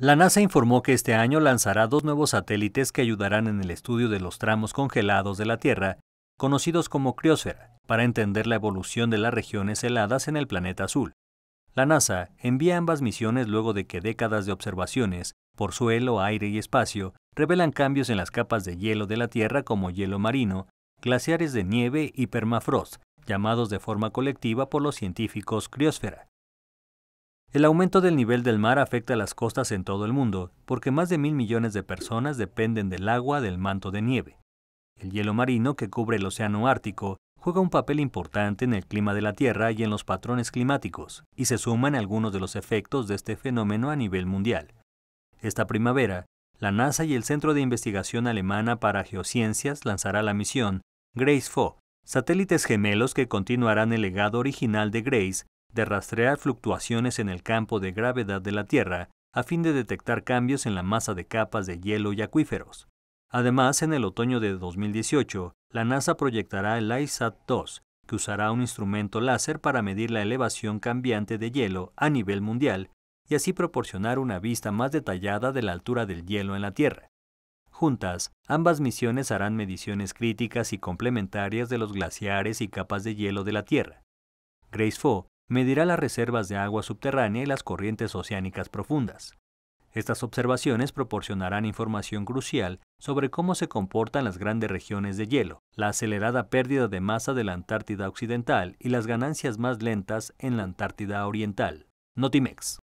La NASA informó que este año lanzará dos nuevos satélites que ayudarán en el estudio de los tramos congelados de la Tierra, conocidos como criósfera, para entender la evolución de las regiones heladas en el planeta azul. La NASA envía ambas misiones luego de que décadas de observaciones por suelo, aire y espacio revelan cambios en las capas de hielo de la Tierra como hielo marino, glaciares de nieve y permafrost, llamados de forma colectiva por los científicos criósfera. El aumento del nivel del mar afecta a las costas en todo el mundo, porque más de mil millones de personas dependen del agua del manto de nieve. El hielo marino que cubre el océano Ártico juega un papel importante en el clima de la Tierra y en los patrones climáticos, y se suman algunos de los efectos de este fenómeno a nivel mundial. Esta primavera, la NASA y el Centro de Investigación Alemana para Geociencias lanzará la misión Grace-4, satélites gemelos que continuarán el legado original de Grace de rastrear fluctuaciones en el campo de gravedad de la Tierra a fin de detectar cambios en la masa de capas de hielo y acuíferos. Además, en el otoño de 2018, la NASA proyectará el ISAT-2, que usará un instrumento láser para medir la elevación cambiante de hielo a nivel mundial y así proporcionar una vista más detallada de la altura del hielo en la Tierra. Juntas, ambas misiones harán mediciones críticas y complementarias de los glaciares y capas de hielo de la Tierra. Grace medirá las reservas de agua subterránea y las corrientes oceánicas profundas. Estas observaciones proporcionarán información crucial sobre cómo se comportan las grandes regiones de hielo, la acelerada pérdida de masa de la Antártida Occidental y las ganancias más lentas en la Antártida Oriental. Notimex.